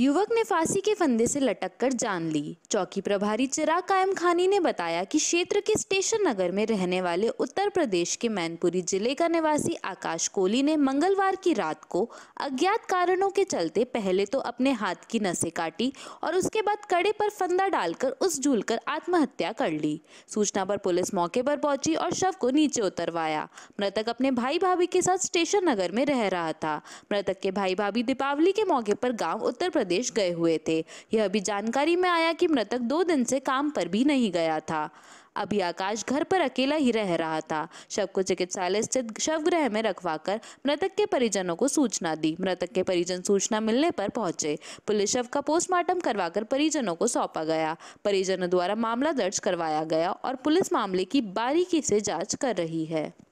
युवक ने फांसी के फंदे से लटक कर जान ली चौकी प्रभारी चिराग कायम खानी ने बताया कि क्षेत्र के स्टेशन नगर में रहने वाले उत्तर प्रदेश के मैनपुरी जिले का निवासी आकाश कोहली ने मंगलवार की रात को अज्ञात कारणों के चलते पहले तो अपने हाथ की नसें काटी और उसके बाद कड़े पर फंदा डालकर उस झूल आत्महत्या कर ली सूचना पर पुलिस मौके पर पहुंची और शव को नीचे उतरवाया मृतक अपने भाई भाभी के साथ स्टेशन नगर में रह रहा था मृतक के भाई भाभी दीपावली के मौके पर गाँव उत्तर प्रदेश प्रदेश गए हुए थे यह भी जानकारी में आया कि मृतक दो दिन से काम पर भी नहीं गया था अभी आकाश घर पर अकेला ही रह रहा था शव को चिकित्सालय स्थित शवगृह में रखवाकर मृतक के परिजनों को सूचना दी मृतक के परिजन सूचना मिलने पर पहुंचे पुलिस शव का पोस्टमार्टम करवाकर परिजनों को सौंपा गया परिजनों द्वारा मामला दर्ज करवाया गया और पुलिस मामले की बारीकी से जांच कर रही है